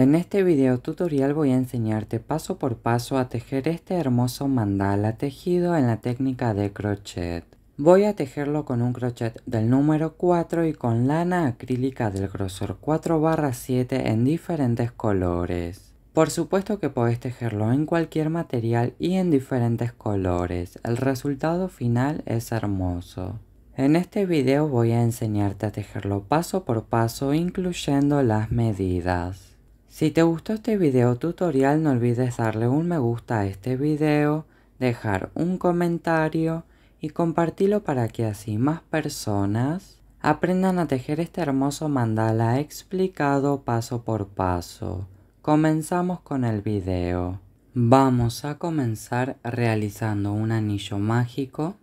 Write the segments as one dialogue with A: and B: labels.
A: En este video tutorial voy a enseñarte paso por paso a tejer este hermoso mandala tejido en la técnica de crochet. Voy a tejerlo con un crochet del número 4 y con lana acrílica del grosor 4 barra 7 en diferentes colores. Por supuesto que puedes tejerlo en cualquier material y en diferentes colores. El resultado final es hermoso. En este video voy a enseñarte a tejerlo paso por paso incluyendo las medidas. Si te gustó este video tutorial no olvides darle un me gusta a este video, dejar un comentario y compartirlo para que así más personas aprendan a tejer este hermoso mandala explicado paso por paso. Comenzamos con el video. Vamos a comenzar realizando un anillo mágico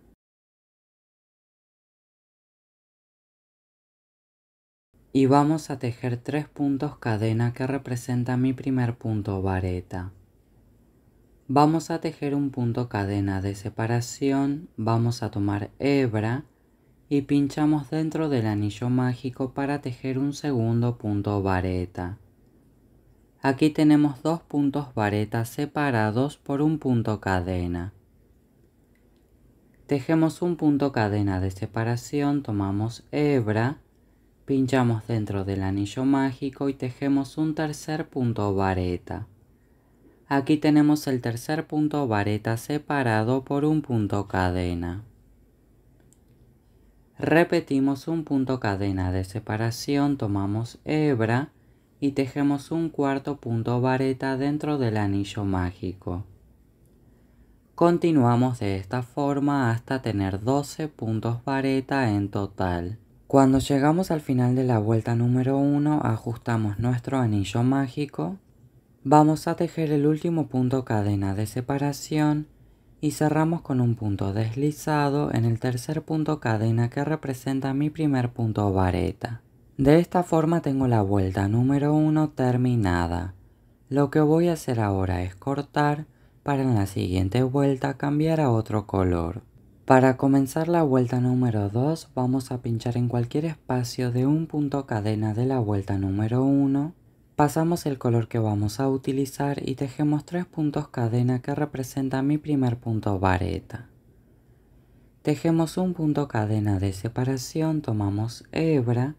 A: y vamos a tejer tres puntos cadena que representa mi primer punto vareta. Vamos a tejer un punto cadena de separación, vamos a tomar hebra y pinchamos dentro del anillo mágico para tejer un segundo punto vareta. Aquí tenemos dos puntos vareta separados por un punto cadena. Tejemos un punto cadena de separación, tomamos hebra Pinchamos dentro del anillo mágico y tejemos un tercer punto vareta. Aquí tenemos el tercer punto vareta separado por un punto cadena. Repetimos un punto cadena de separación, tomamos hebra y tejemos un cuarto punto vareta dentro del anillo mágico. Continuamos de esta forma hasta tener 12 puntos vareta en total. Cuando llegamos al final de la vuelta número 1, ajustamos nuestro anillo mágico, vamos a tejer el último punto cadena de separación y cerramos con un punto deslizado en el tercer punto cadena que representa mi primer punto vareta. De esta forma tengo la vuelta número 1 terminada. Lo que voy a hacer ahora es cortar para en la siguiente vuelta cambiar a otro color. Para comenzar la vuelta número 2 vamos a pinchar en cualquier espacio de un punto cadena de la vuelta número 1, pasamos el color que vamos a utilizar y tejemos tres puntos cadena que representa mi primer punto vareta. Tejemos un punto cadena de separación, tomamos hebra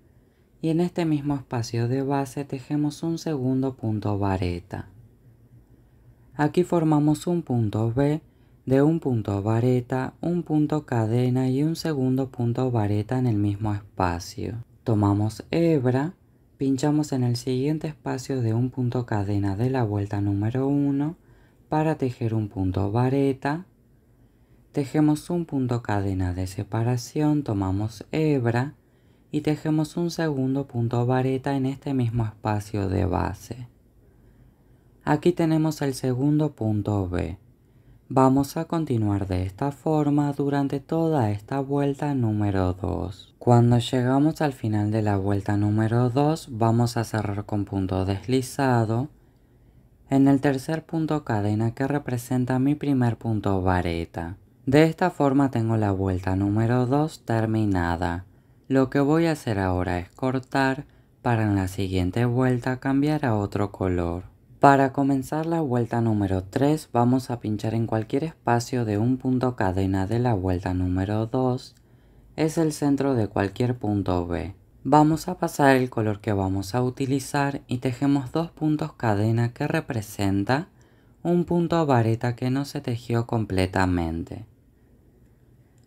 A: y en este mismo espacio de base tejemos un segundo punto vareta. Aquí formamos un punto B de un punto vareta, un punto cadena y un segundo punto vareta en el mismo espacio. Tomamos hebra, pinchamos en el siguiente espacio de un punto cadena de la vuelta número 1 para tejer un punto vareta, tejemos un punto cadena de separación, tomamos hebra y tejemos un segundo punto vareta en este mismo espacio de base. Aquí tenemos el segundo punto B. Vamos a continuar de esta forma durante toda esta vuelta número 2. Cuando llegamos al final de la vuelta número 2 vamos a cerrar con punto deslizado en el tercer punto cadena que representa mi primer punto vareta. De esta forma tengo la vuelta número 2 terminada. Lo que voy a hacer ahora es cortar para en la siguiente vuelta cambiar a otro color. Para comenzar la vuelta número 3 vamos a pinchar en cualquier espacio de un punto cadena de la vuelta número 2, es el centro de cualquier punto B. Vamos a pasar el color que vamos a utilizar y tejemos dos puntos cadena que representa un punto vareta que no se tejió completamente.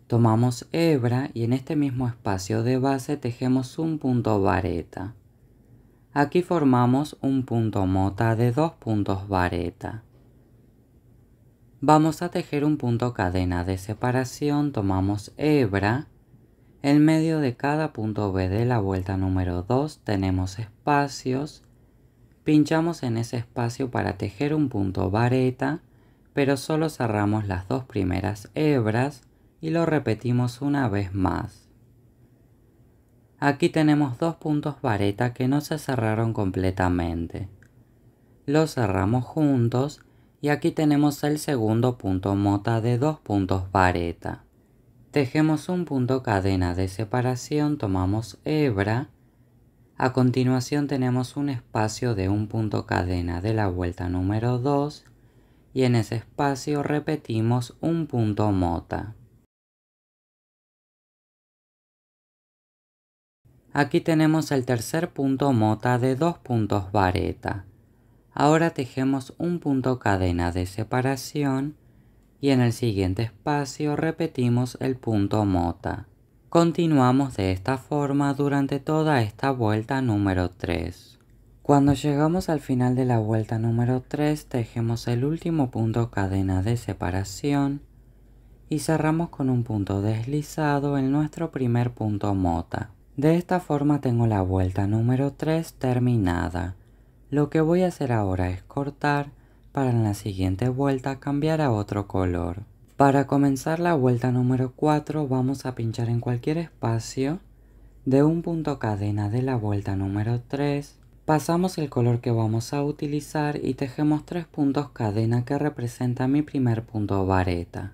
A: Tomamos hebra y en este mismo espacio de base tejemos un punto vareta. Aquí formamos un punto mota de dos puntos vareta. Vamos a tejer un punto cadena de separación, tomamos hebra, en medio de cada punto B de la vuelta número 2 tenemos espacios, pinchamos en ese espacio para tejer un punto vareta, pero solo cerramos las dos primeras hebras y lo repetimos una vez más. Aquí tenemos dos puntos vareta que no se cerraron completamente. Los cerramos juntos y aquí tenemos el segundo punto mota de dos puntos vareta. Tejemos un punto cadena de separación, tomamos hebra. A continuación tenemos un espacio de un punto cadena de la vuelta número 2 y en ese espacio repetimos un punto mota. Aquí tenemos el tercer punto mota de dos puntos vareta. Ahora tejemos un punto cadena de separación y en el siguiente espacio repetimos el punto mota. Continuamos de esta forma durante toda esta vuelta número 3. Cuando llegamos al final de la vuelta número 3 tejemos el último punto cadena de separación y cerramos con un punto deslizado en nuestro primer punto mota. De esta forma tengo la vuelta número 3 terminada. Lo que voy a hacer ahora es cortar para en la siguiente vuelta cambiar a otro color. Para comenzar la vuelta número 4 vamos a pinchar en cualquier espacio de un punto cadena de la vuelta número 3. Pasamos el color que vamos a utilizar y tejemos tres puntos cadena que representa mi primer punto vareta.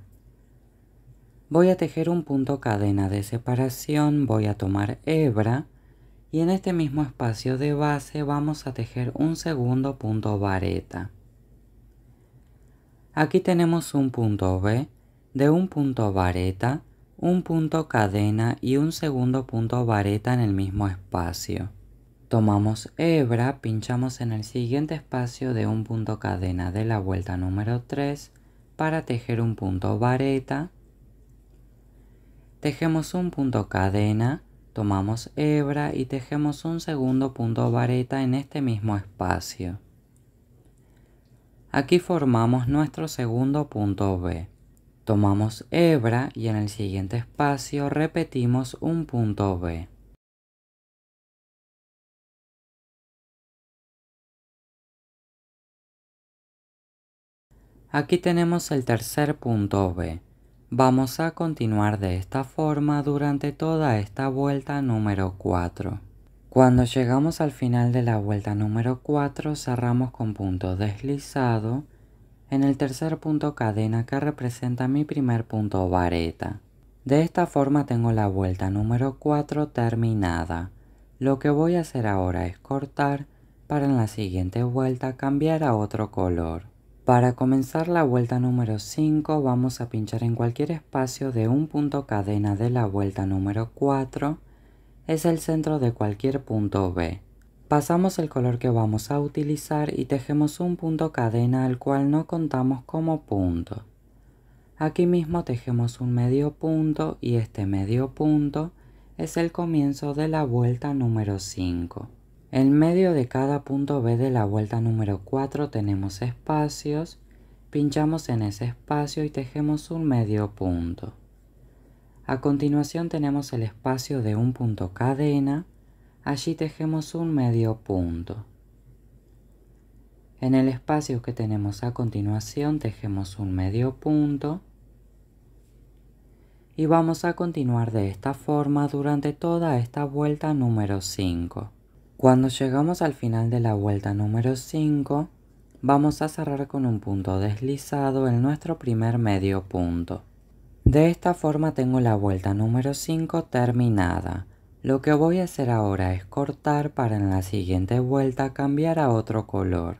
A: Voy a tejer un punto cadena de separación, voy a tomar hebra y en este mismo espacio de base vamos a tejer un segundo punto vareta. Aquí tenemos un punto B, de un punto vareta, un punto cadena y un segundo punto vareta en el mismo espacio. Tomamos hebra, pinchamos en el siguiente espacio de un punto cadena de la vuelta número 3 para tejer un punto vareta Tejemos un punto cadena, tomamos hebra y tejemos un segundo punto vareta en este mismo espacio. Aquí formamos nuestro segundo punto B. Tomamos hebra y en el siguiente espacio repetimos un punto B. Aquí tenemos el tercer punto B. Vamos a continuar de esta forma durante toda esta vuelta número 4. Cuando llegamos al final de la vuelta número 4 cerramos con punto deslizado en el tercer punto cadena que representa mi primer punto vareta. De esta forma tengo la vuelta número 4 terminada. Lo que voy a hacer ahora es cortar para en la siguiente vuelta cambiar a otro color. Para comenzar la vuelta número 5 vamos a pinchar en cualquier espacio de un punto cadena de la vuelta número 4, es el centro de cualquier punto B. Pasamos el color que vamos a utilizar y tejemos un punto cadena al cual no contamos como punto. Aquí mismo tejemos un medio punto y este medio punto es el comienzo de la vuelta número 5. En medio de cada punto B de la vuelta número 4 tenemos espacios, pinchamos en ese espacio y tejemos un medio punto. A continuación tenemos el espacio de un punto cadena, allí tejemos un medio punto. En el espacio que tenemos a continuación tejemos un medio punto y vamos a continuar de esta forma durante toda esta vuelta número 5. Cuando llegamos al final de la vuelta número 5, vamos a cerrar con un punto deslizado en nuestro primer medio punto. De esta forma tengo la vuelta número 5 terminada. Lo que voy a hacer ahora es cortar para en la siguiente vuelta cambiar a otro color.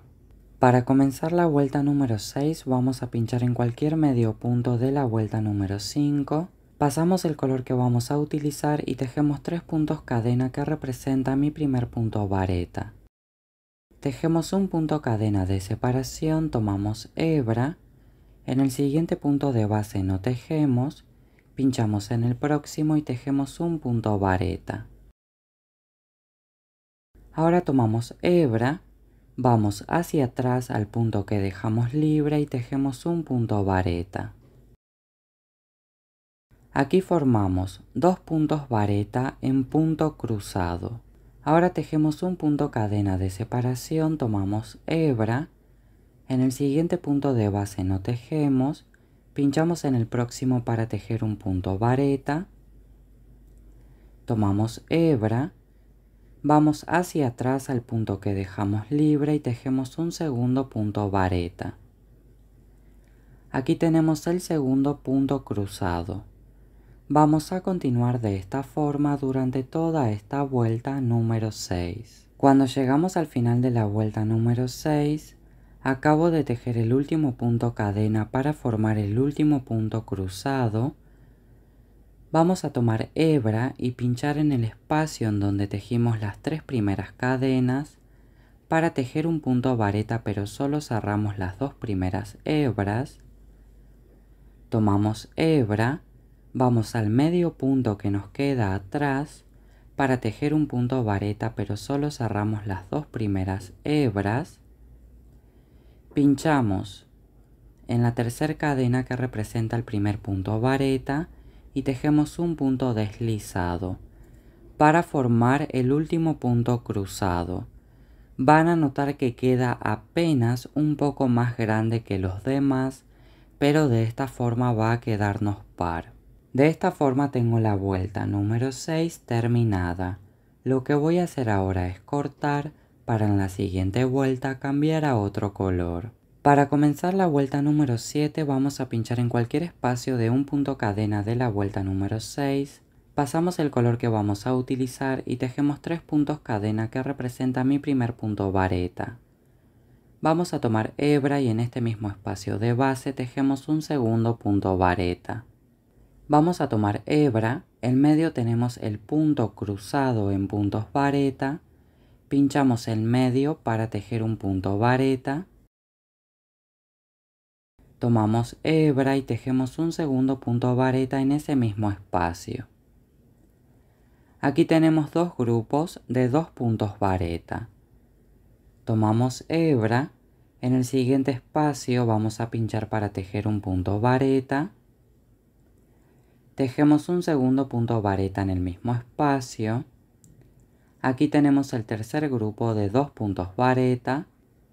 A: Para comenzar la vuelta número 6 vamos a pinchar en cualquier medio punto de la vuelta número 5 Pasamos el color que vamos a utilizar y tejemos tres puntos cadena que representa mi primer punto vareta. Tejemos un punto cadena de separación, tomamos hebra, en el siguiente punto de base no tejemos, pinchamos en el próximo y tejemos un punto vareta. Ahora tomamos hebra, vamos hacia atrás al punto que dejamos libre y tejemos un punto vareta. Aquí formamos dos puntos vareta en punto cruzado. Ahora tejemos un punto cadena de separación, tomamos hebra. En el siguiente punto de base no tejemos, pinchamos en el próximo para tejer un punto vareta. Tomamos hebra, vamos hacia atrás al punto que dejamos libre y tejemos un segundo punto vareta. Aquí tenemos el segundo punto cruzado Vamos a continuar de esta forma durante toda esta vuelta número 6. Cuando llegamos al final de la vuelta número 6, acabo de tejer el último punto cadena para formar el último punto cruzado. Vamos a tomar hebra y pinchar en el espacio en donde tejimos las tres primeras cadenas para tejer un punto vareta pero solo cerramos las dos primeras hebras. Tomamos hebra Vamos al medio punto que nos queda atrás para tejer un punto vareta pero solo cerramos las dos primeras hebras. Pinchamos en la tercera cadena que representa el primer punto vareta y tejemos un punto deslizado para formar el último punto cruzado. Van a notar que queda apenas un poco más grande que los demás, pero de esta forma va a quedarnos par. De esta forma tengo la vuelta número 6 terminada. Lo que voy a hacer ahora es cortar para en la siguiente vuelta cambiar a otro color. Para comenzar la vuelta número 7 vamos a pinchar en cualquier espacio de un punto cadena de la vuelta número 6. Pasamos el color que vamos a utilizar y tejemos tres puntos cadena que representa mi primer punto vareta. Vamos a tomar hebra y en este mismo espacio de base tejemos un segundo punto vareta. Vamos a tomar hebra, en medio tenemos el punto cruzado en puntos vareta, pinchamos el medio para tejer un punto vareta, tomamos hebra y tejemos un segundo punto vareta en ese mismo espacio. Aquí tenemos dos grupos de dos puntos vareta. Tomamos hebra, en el siguiente espacio vamos a pinchar para tejer un punto vareta, Tejemos un segundo punto vareta en el mismo espacio. Aquí tenemos el tercer grupo de dos puntos vareta.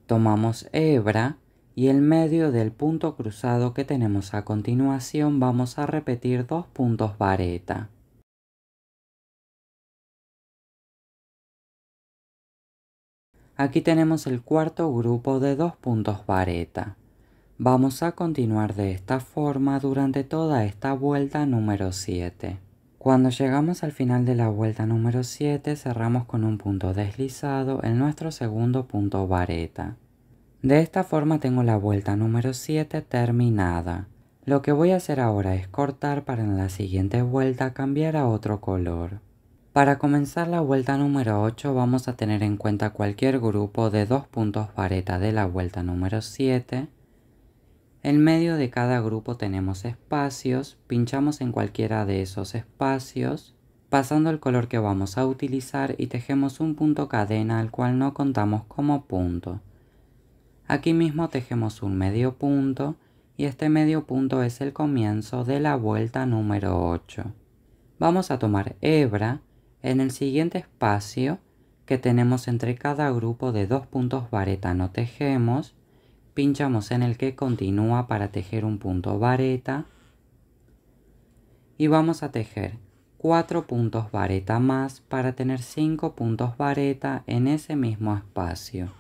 A: Tomamos hebra y el medio del punto cruzado que tenemos a continuación vamos a repetir dos puntos vareta. Aquí tenemos el cuarto grupo de dos puntos vareta. Vamos a continuar de esta forma durante toda esta vuelta número 7. Cuando llegamos al final de la vuelta número 7 cerramos con un punto deslizado en nuestro segundo punto vareta. De esta forma tengo la vuelta número 7 terminada. Lo que voy a hacer ahora es cortar para en la siguiente vuelta cambiar a otro color. Para comenzar la vuelta número 8 vamos a tener en cuenta cualquier grupo de dos puntos vareta de la vuelta número 7 en medio de cada grupo tenemos espacios, pinchamos en cualquiera de esos espacios, pasando el color que vamos a utilizar y tejemos un punto cadena al cual no contamos como punto. Aquí mismo tejemos un medio punto y este medio punto es el comienzo de la vuelta número 8. Vamos a tomar hebra en el siguiente espacio que tenemos entre cada grupo de dos puntos vareta no tejemos pinchamos en el que continúa para tejer un punto vareta y vamos a tejer 4 puntos vareta más para tener 5 puntos vareta en ese mismo espacio.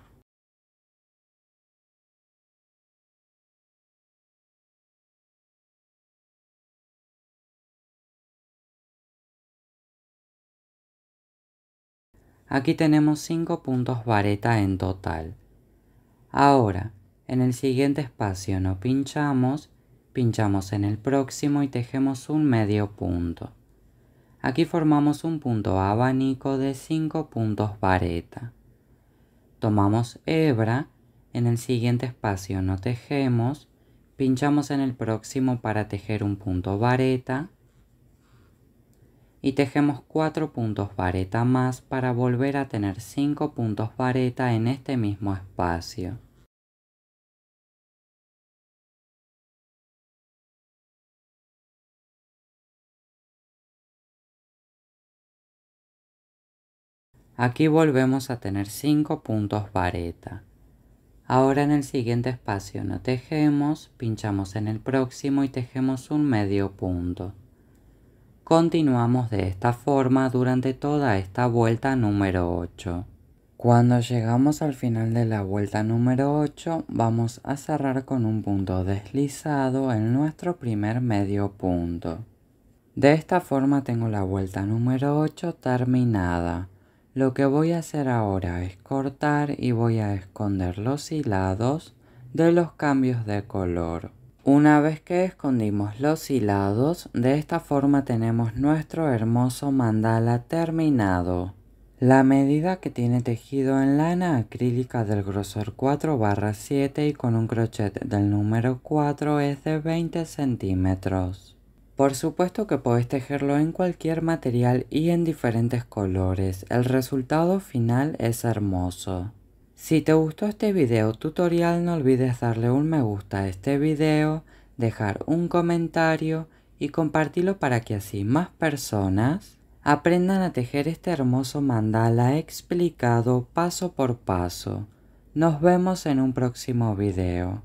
A: Aquí tenemos 5 puntos vareta en total. Ahora, en el siguiente espacio no pinchamos, pinchamos en el próximo y tejemos un medio punto. Aquí formamos un punto abanico de 5 puntos vareta. Tomamos hebra, en el siguiente espacio no tejemos, pinchamos en el próximo para tejer un punto vareta y tejemos 4 puntos vareta más para volver a tener 5 puntos vareta en este mismo espacio. Aquí volvemos a tener 5 puntos vareta. Ahora en el siguiente espacio no tejemos, pinchamos en el próximo y tejemos un medio punto. Continuamos de esta forma durante toda esta vuelta número 8. Cuando llegamos al final de la vuelta número 8 vamos a cerrar con un punto deslizado en nuestro primer medio punto. De esta forma tengo la vuelta número 8 terminada. Lo que voy a hacer ahora es cortar y voy a esconder los hilados de los cambios de color. Una vez que escondimos los hilados, de esta forma tenemos nuestro hermoso mandala terminado. La medida que tiene tejido en lana acrílica del grosor 4 7 y con un crochet del número 4 es de 20 centímetros. Por supuesto que puedes tejerlo en cualquier material y en diferentes colores, el resultado final es hermoso. Si te gustó este video tutorial no olvides darle un me gusta a este video, dejar un comentario y compartirlo para que así más personas aprendan a tejer este hermoso mandala explicado paso por paso. Nos vemos en un próximo video.